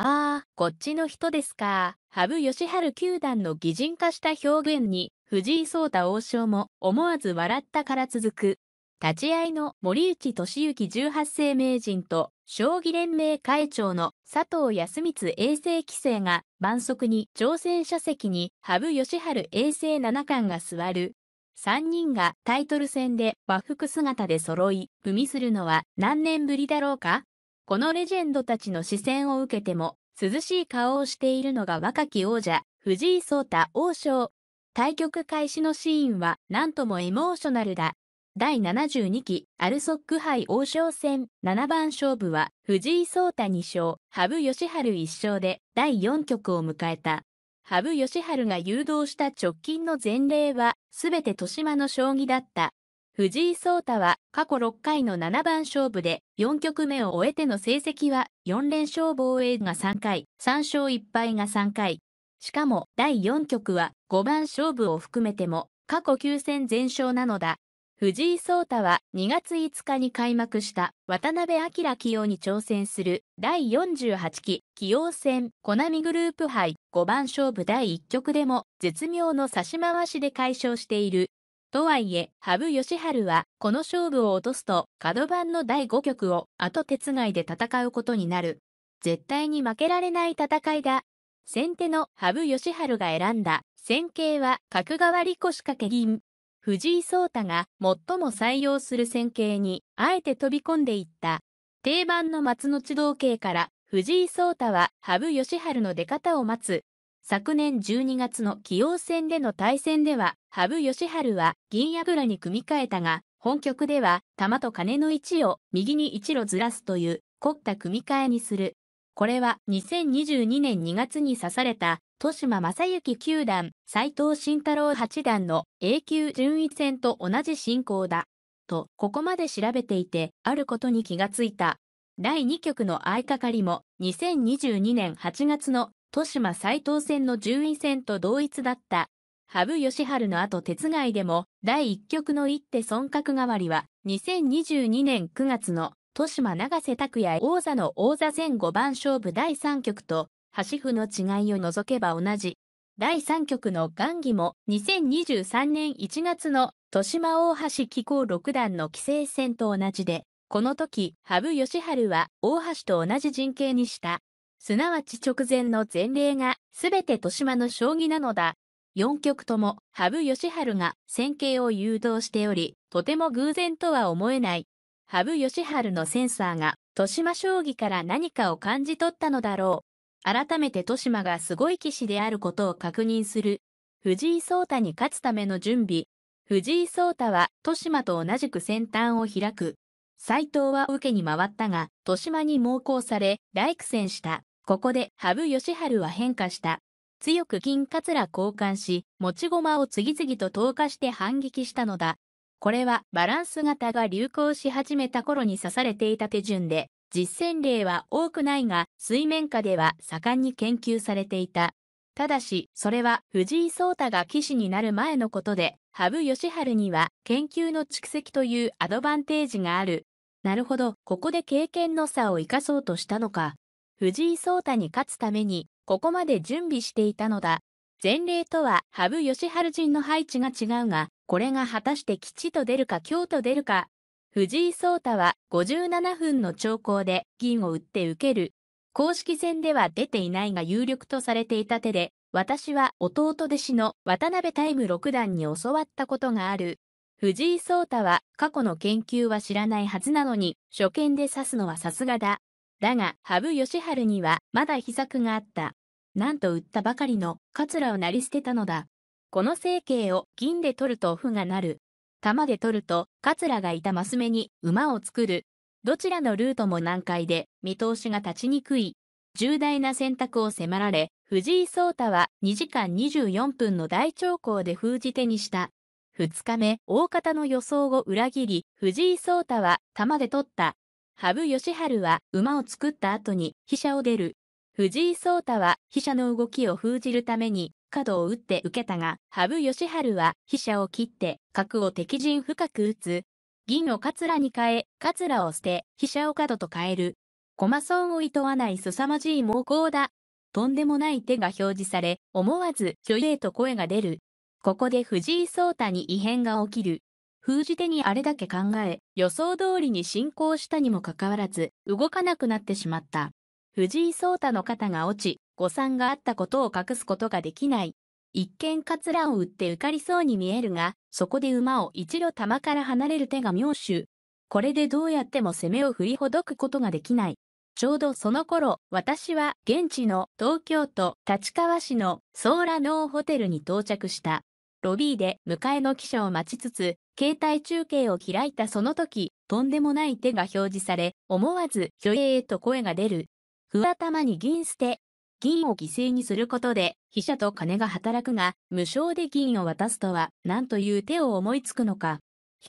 ああ、こっちの人ですか。羽生善治球団の擬人化した表現に、藤井聡太王将も思わず笑ったから続く。立ち会いの森内俊之18世名人と将棋連盟会長の佐藤康光衛星棋聖が満足に挑戦者席に羽生善治衛生七冠が座る。3人がタイトル戦で和服姿で揃い、踏みするのは何年ぶりだろうかこのレジェンドたちの視線を受けても、涼しい顔をしているのが若き王者、藤井聡太王将。対局開始のシーンは何ともエモーショナルだ。第72期アルソック杯王将戦7番勝負は藤井聡太2勝、羽生善治1勝で第4局を迎えた。羽生善治が誘導した直近の前例は全て豊島の将棋だった。藤井聡太は過去6回の7番勝負で4局目を終えての成績は4連勝防衛が3回、3勝1敗が3回。しかも第4局は5番勝負を含めても過去9戦全勝なのだ。藤井聡太は2月5日に開幕した渡辺明棋王に挑戦する第48期棋王戦コナミグループ杯5番勝負第1局でも絶妙の差し回しで解消しているとはいえ、羽生善治は、この勝負を落とすと、角番の第5局を、後手つがいで戦うことになる。絶対に負けられない戦いだ。先手の羽生善治が選んだ、戦型は、角換わり腰掛け銀。藤井聡太が、最も採用する戦型に、あえて飛び込んでいった。定番の松の地道系から、藤井聡太は、羽生善治の出方を待つ、昨年12月の棋王戦での対戦では、羽生善治は銀矢倉に組み替えたが、本局では玉と金の位置を右に一路ずらすという凝った組み替えにする。これは2022年2月に刺された豊島正幸九段、斎藤慎太郎八段の A 級順位戦と同じ進行だ。と、ここまで調べていて、あることに気がついた。第2局の相掛かりも2022年8月の豊島斎藤戦の順位戦と同一だった羽生善治の後手つがいでも第1局の一手損角代わりは2022年9月の豊島永瀬拓也王座の王座戦5番勝負第3局と端歩の違いを除けば同じ第3局の雁木も2023年1月の豊島大橋紀行六段の棋聖戦と同じでこの時羽生善治は大橋と同じ陣形にしたすなわち直前の前例が全て豊島の将棋なのだ。4局とも羽生善治が戦型を誘導しており、とても偶然とは思えない。羽生善治のセンサーが豊島将棋から何かを感じ取ったのだろう。改めて豊島がすごい棋士であることを確認する。藤井聡太に勝つための準備。藤井聡太は豊島と同じく先端を開く。斎藤は受けに回ったが、豊島に猛攻され、大苦戦した。ここで羽生善治は変化した。強く金カツラ交換し、持ち駒を次々と投下して反撃したのだ。これはバランス型が流行し始めた頃に指されていた手順で、実践例は多くないが、水面下では盛んに研究されていた。ただし、それは藤井聡太が棋士になる前のことで、羽生善治には研究の蓄積というアドバンテージがある。なるほど、ここで経験の差を生かそうとしたのか。藤井聡太に勝つために、ここまで準備していたのだ。前例とは羽生善治陣の配置が違うが、これが果たして吉と出るか京と出るか。藤井聡太は57分の長考で銀を打って受ける。公式戦では出ていないが有力とされていた手で、私は弟弟子の渡辺タイム六段に教わったことがある。藤井聡太は過去の研究は知らないはずなのに、初見で指すのはさすがだ。だが、羽生善治にはまだ秘策があった。なんと売ったばかりの桂をなり捨てたのだ。この成形を銀で取ると負がなる。玉で取ると桂がいたマス目に馬を作る。どちらのルートも難解で見通しが立ちにくい。重大な選択を迫られ、藤井聡太は2時間24分の大長考で封じ手にした。2日目、大方の予想を裏切り、藤井聡太は玉で取った羽生善治は馬を作った後に飛車を出る。藤井聡太は飛車の動きを封じるために角を打って受けたが、羽生善治は飛車を切って角を敵陣深く打つ。銀を桂に変え、桂を捨て、飛車を角と変える。駒損を厭わない凄まじい猛攻だ。とんでもない手が表示され、思わず、ひょいえと声が出る。ここで藤井聡太に異変が起きる。封じ手にあれだけ考え、予想通りに進行したにもかかわらず、動かなくなってしまった。藤井聡太の肩が落ち、誤算があったことを隠すことができない。一見カツラを打って受かりそうに見えるが、そこで馬を一路玉から離れる手が妙手。これでどうやっても攻めを振りほどくことができない。ちょうどその頃、私は現地の東京都立川市のソーラノーホテルに到着した。ロビーで迎えの汽車を待ちつつ、携帯中継を開いたその時、とんでもない手が表示され、思わず、ひょえーと声が出る。ふわたまに銀捨て。銀を犠牲にすることで、飛車と金が働くが、無償で銀を渡すとは、何という手を思いつくのか。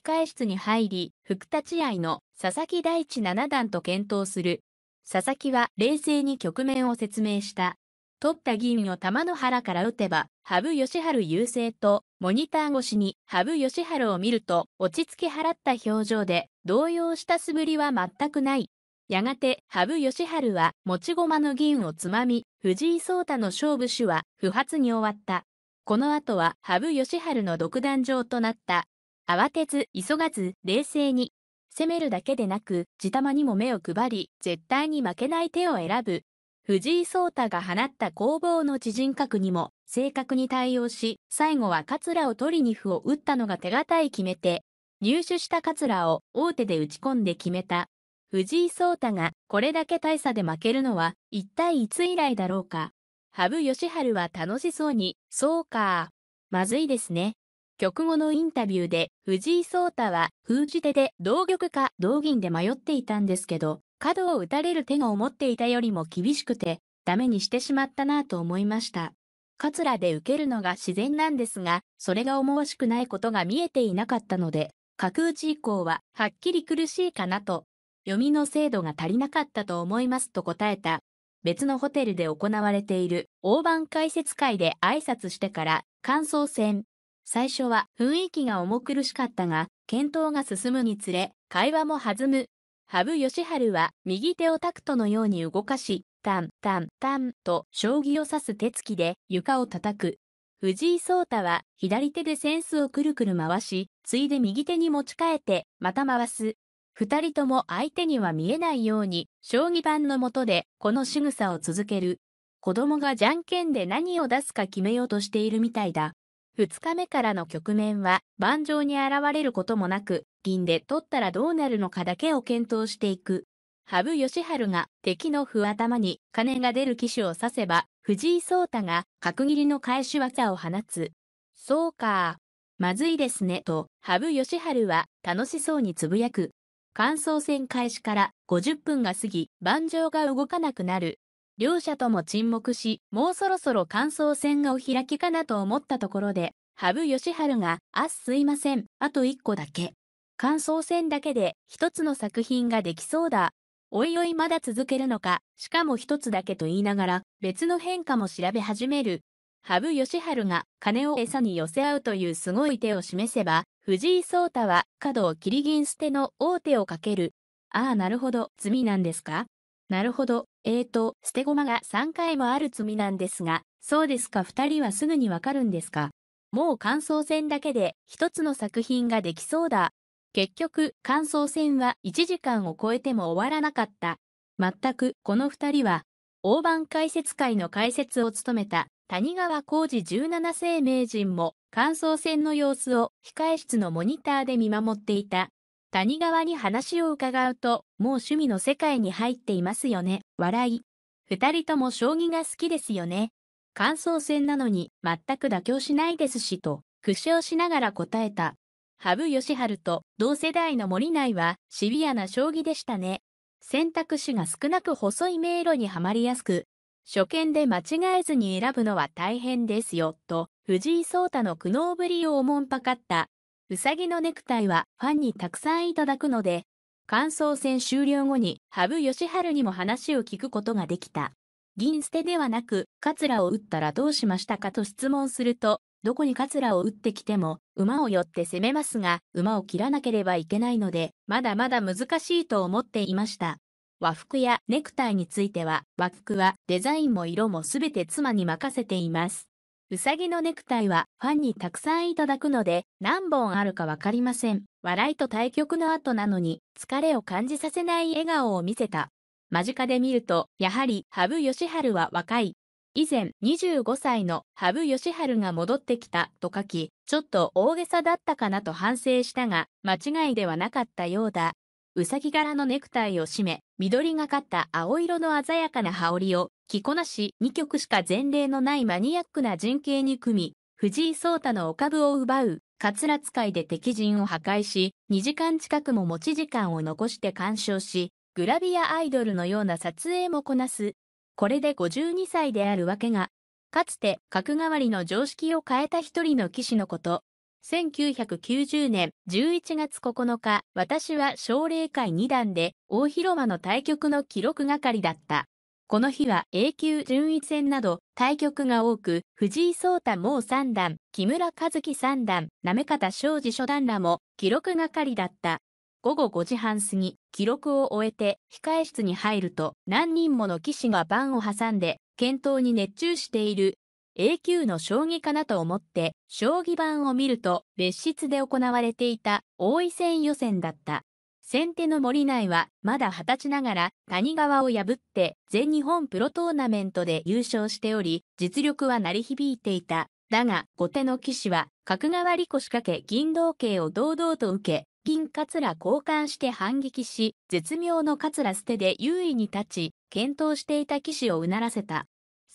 控え室に入り、副立ち合いの佐々木大地七段と検討する。佐々木は冷静に局面を説明した。取った銀を玉の腹から打てば、羽生善治優勢と、モニター越しに羽生善治を見ると、落ち着き払った表情で、動揺した素振りは全くない。やがて、羽生善治は、持ち駒の銀をつまみ、藤井聡太の勝負手は、不発に終わった。この後は、羽生善治の独壇場となった。慌てず、急がず、冷静に。攻めるだけでなく、地玉にも目を配り、絶対に負けない手を選ぶ。藤井聡太が放った攻防の知人格にも正確に対応し、最後は桂を取りに歩を打ったのが手堅い決め手。入手した桂を大手で打ち込んで決めた。藤井聡太がこれだけ大差で負けるのは一体いつ以来だろうか。羽生善治は楽しそうに、そうか。まずいですね。局後のインタビューで藤井聡太は封じ手で同玉か同銀で迷っていたんですけど、角を打たれる手が思っていたよりも厳しくて、ダメにしてしまったなぁと思いました。カツラで受けるのが自然なんですが、それが思わしくないことが見えていなかったので、角打ち以降ははっきり苦しいかなと、読みの精度が足りなかったと思いますと答えた。別のホテルで行われている大盤解説会で挨拶してから感想戦。最初は雰囲気が重苦しかったが、検討が進むにつれ、会話も弾む。羽生善治は右手をタクトのように動かし、タン、タン、タンと将棋を指す手つきで床を叩く。藤井聡太は左手で扇子をくるくる回し、ついで右手に持ち替えて、また回す。二人とも相手には見えないように、将棋盤の下でこの仕草を続ける。子供がじゃんけんで何を出すか決めようとしているみたいだ。2日目からの局面は盤上に現れることもなく、銀で取ったらどうなるのかだけを検討していく。羽生善治が敵の歩頭に金が出る機種を指せば、藤井聡太が角切りの返し技を放つ。そうか。まずいですねと、羽生善治は楽しそうにつぶやく。感想戦開始から50分が過ぎ、盤上が動かなくなる。両者とも沈黙し、もうそろそろ感想戦がお開きかなと思ったところで、羽生善治が、あっすいません、あと一個だけ。感想戦だけで一つの作品ができそうだ。おいおいまだ続けるのか、しかも一つだけと言いながら、別の変化も調べ始める。羽生善治が金を餌に寄せ合うというすごい手を示せば、藤井聡太は角を切り銀捨ての王手をかける。ああなるほど、罪なんですかなるほど。えーと、捨て駒が3回もある罪なんですが、そうですか2人はすぐにわかるんですかもう感想戦だけで一つの作品ができそうだ。結局、感想戦は1時間を超えても終わらなかった。全く、この2人は、大盤解説会の解説を務めた谷川浩二17世名人も、感想戦の様子を控え室のモニターで見守っていた。谷川に話を伺うと、もう趣味の世界に入っていますよね。笑い。二人とも将棋が好きですよね。感想戦なのに全く妥協しないですしと、苦笑しながら答えた。羽生善治と同世代の森内はシビアな将棋でしたね。選択肢が少なく細い迷路にはまりやすく、初見で間違えずに選ぶのは大変ですよ、と藤井聡太の苦悩ぶりをおもんぱかった。うさぎのネクタイはファンにたくさんいただくので、感想戦終了後に羽生善治にも話を聞くことができた。銀捨てではなく、カツラを打ったらどうしましたかと質問すると、どこにカツラを打ってきても、馬を寄って攻めますが、馬を切らなければいけないので、まだまだ難しいと思っていました。和服やネクタイについては、和服はデザインも色もすべて妻に任せています。うさぎのネクタイはファンにたくさんいただくので何本あるかわかりません。笑いと対局の後なのに疲れを感じさせない笑顔を見せた。間近で見ると、やはり羽生善治は若い。以前25歳の羽生善治が戻ってきたと書き、ちょっと大げさだったかなと反省したが、間違いではなかったようだ。うさぎ柄のネクタイを締め、緑がかった青色の鮮やかな羽織を着こなし2曲しか前例のないマニアックな陣形に組み、藤井聡太のお株を奪う、カツラ使いで敵陣を破壊し、2時間近くも持ち時間を残して鑑賞し、グラビアアイドルのような撮影もこなす。これで52歳であるわけが、かつて角換わりの常識を変えた一人の騎士のこと。1990年11月9日、私は奨励会2段で大広間の対局の記録係だった。この日は A 級順位戦など対局が多く、藤井聡太猛三段、木村和樹三段、行方昌司初段らも記録係だった。午後5時半過ぎ、記録を終えて控室に入ると何人もの棋士が盤を挟んで、検討に熱中している A 級の将棋かなと思って、将棋盤を見ると、別室で行われていた大井戦予選だった。先手の森内は、まだ二十歳ながら、谷川を破って、全日本プロトーナメントで優勝しており、実力は鳴り響いていた。だが、後手の騎士は、角川わり仕掛け銀同桂を堂々と受け、銀桂交換して反撃し、絶妙の桂捨てで優位に立ち、検討していた騎士をうならせた。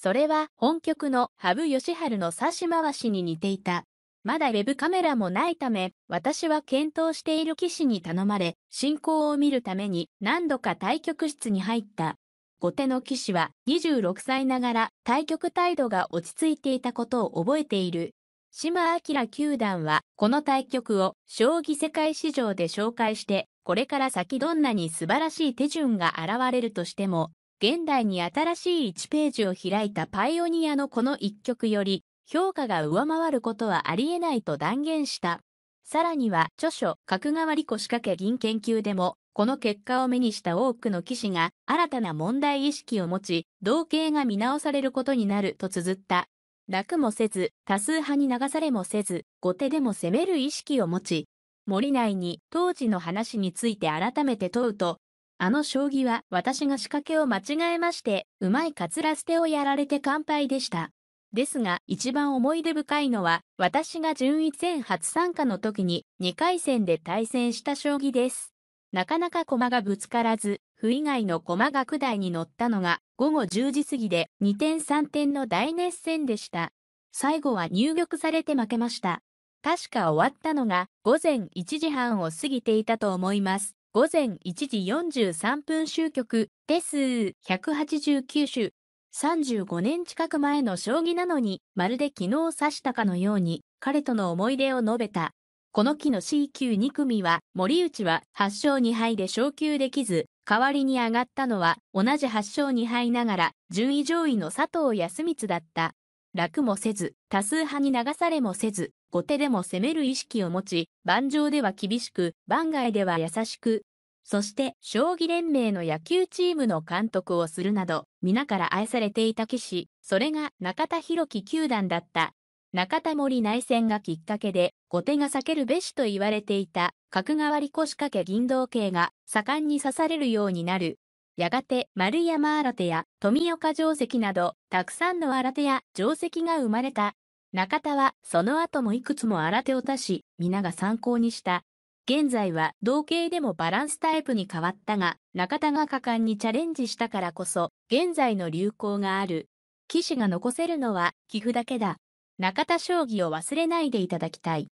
それは本局の羽生善治の指し回しに似ていた。まだ web カメラもないため、私は検討している棋士に頼まれ、進行を見るために何度か対局室に入った。後手の棋士は26歳ながら対局態度が落ち着いていたことを覚えている。島明九段はこの対局を将棋世界史上で紹介して、これから先どんなに素晴らしい手順が現れるとしても、現代に新しい1ページを開いたパイオニアのこの一曲より、評価が上回ることはありえないと断言した。さらには著書角換わ子仕掛け銀研究でもこの結果を目にした多くの棋士が新たな問題意識を持ち同型が見直されることになると綴った。楽もせず多数派に流されもせず後手でも攻める意識を持ち森内に当時の話について改めて問うとあの将棋は私が仕掛けを間違えまして、うまいかつら捨てをやられて完敗でした。ですが、一番思い出深いのは、私が順位戦初参加の時に2回戦で対戦した将棋です。なかなか駒がぶつからず、不以外の駒が九台に乗ったのが午後10時過ぎで2点3点の大熱戦でした。最後は入玉されて負けました。確か終わったのが午前1時半を過ぎていたと思います。午前1時43分終局です。189種。35年近く前の将棋なのに、まるで昨日指したかのように、彼との思い出を述べた。この期の C 級2組は、森内は8勝2敗で昇級できず、代わりに上がったのは、同じ8勝2敗ながら、順位上位の佐藤康光だった。楽もせず、多数派に流されもせず、後手でも攻める意識を持ち、盤上では厳しく、番外では優しく、そして将棋連盟の野球チームの監督をするなど、皆から愛されていた棋士、それが中田博樹球団だった。中田森内戦がきっかけで、後手が避けるべしと言われていた、角換わり腰掛け銀道系が盛んに刺されるようになる。やがて丸山新手や富岡定石など、たくさんの新手や定石が生まれた。中田はその後もいくつも新手を出し、皆が参考にした。現在は同型でもバランスタイプに変わったが、中田が果敢にチャレンジしたからこそ、現在の流行がある。騎士が残せるのは、寄付だけだ。中田将棋を忘れないでいただきたい。